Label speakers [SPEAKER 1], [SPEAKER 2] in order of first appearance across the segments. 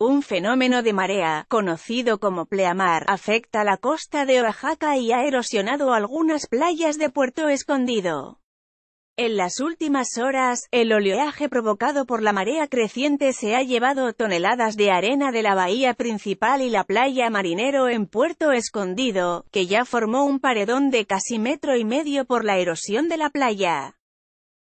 [SPEAKER 1] Un fenómeno de marea, conocido como pleamar, afecta la costa de Oaxaca y ha erosionado algunas playas de Puerto Escondido. En las últimas horas, el oleaje provocado por la marea creciente se ha llevado toneladas de arena de la bahía principal y la playa Marinero en Puerto Escondido, que ya formó un paredón de casi metro y medio por la erosión de la playa.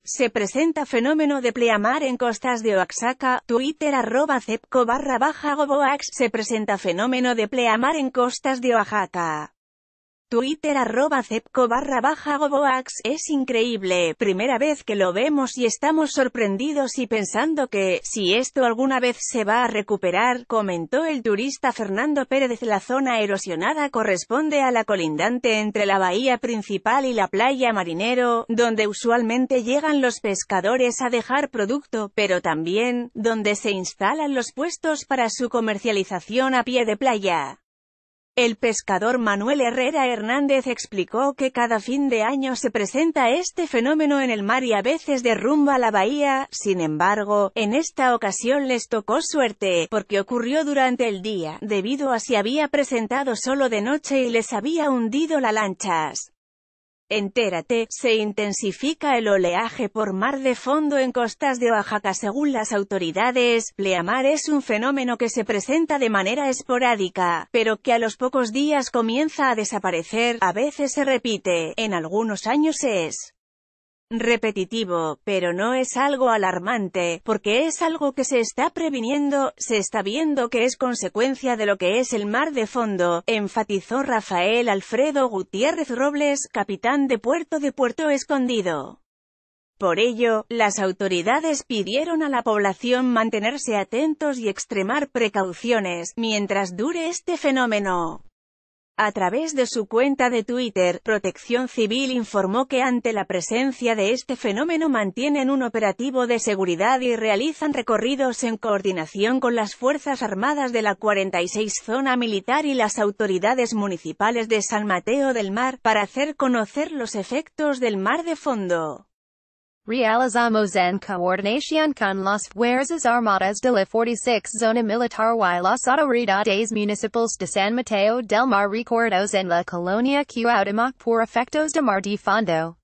[SPEAKER 1] Se presenta fenómeno de pleamar en costas de Oaxaca, Twitter arroba cepco barra baja goboax. Se presenta fenómeno de pleamar en costas de Oaxaca. Twitter arroba cepco barra baja Goboax, es increíble, primera vez que lo vemos y estamos sorprendidos y pensando que, si esto alguna vez se va a recuperar, comentó el turista Fernando Pérez. La zona erosionada corresponde a la colindante entre la bahía principal y la playa Marinero, donde usualmente llegan los pescadores a dejar producto, pero también, donde se instalan los puestos para su comercialización a pie de playa. El pescador Manuel Herrera Hernández explicó que cada fin de año se presenta este fenómeno en el mar y a veces derrumba la bahía, sin embargo, en esta ocasión les tocó suerte, porque ocurrió durante el día, debido a si había presentado solo de noche y les había hundido la lanchas. Entérate, se intensifica el oleaje por mar de fondo en costas de Oaxaca según las autoridades, pleamar es un fenómeno que se presenta de manera esporádica, pero que a los pocos días comienza a desaparecer, a veces se repite, en algunos años es repetitivo, pero no es algo alarmante, porque es algo que se está previniendo, se está viendo que es consecuencia de lo que es el mar de fondo, enfatizó Rafael Alfredo Gutiérrez Robles, capitán de Puerto de Puerto Escondido. Por ello, las autoridades pidieron a la población mantenerse atentos y extremar precauciones, mientras dure este fenómeno. A través de su cuenta de Twitter, Protección Civil informó que ante la presencia de este fenómeno mantienen un operativo de seguridad y realizan recorridos en coordinación con las Fuerzas Armadas de la 46 Zona Militar y las autoridades municipales de San Mateo del Mar, para hacer conocer los efectos del mar de fondo.
[SPEAKER 2] Realizamos en coordinación con las Fuerzas Armadas de la 46 Zona Militar y las autoridades municipales de San Mateo del Mar recordados en la colonia Cuauhtémoc por efectos de mar de fondo.